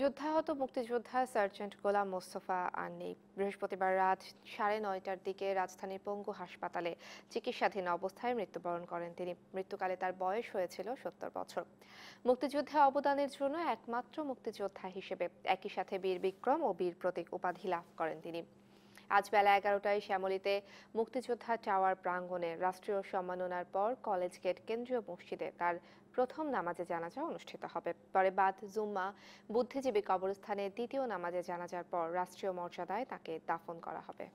যুদ্ধাহত মুক্তিযোদ্ধা সার্জেন্ট গোলাম মোস্তফা নেই বৃহস্পতিবার রাত সাড়ে নয়টার দিকে রাজধানীর পঙ্গু হাসপাতালে চিকিৎসাধীন অবস্থায় মৃত্যুবরণ করেন তিনি মৃত্যুকালে তার বয়স হয়েছিল সত্তর বছর মুক্তিযুদ্ধে অবদানের জন্য একমাত্র মুক্তিযোদ্ধা হিসেবে একই সাথে বীর বিক্রম ও বীর প্রতীক উপাধি লাভ করেন তিনি আজ বেলা এগারোটায় শ্যামলীতে মুক্তিযোদ্ধা টাওয়ার প্রাঙ্গণে রাষ্ট্রীয় সম্মাননার পর কলেজ গেট কেন্দ্রীয় মসজিদে তার প্রথম নামাজে জানাজা অনুষ্ঠিত হবে পরে বাদ জুম্মা বুদ্ধিজীবী কবরস্থানে দ্বিতীয় নামাজে জানাজার পর রাষ্ট্রীয় মর্যাদায় তাকে দাফন করা হবে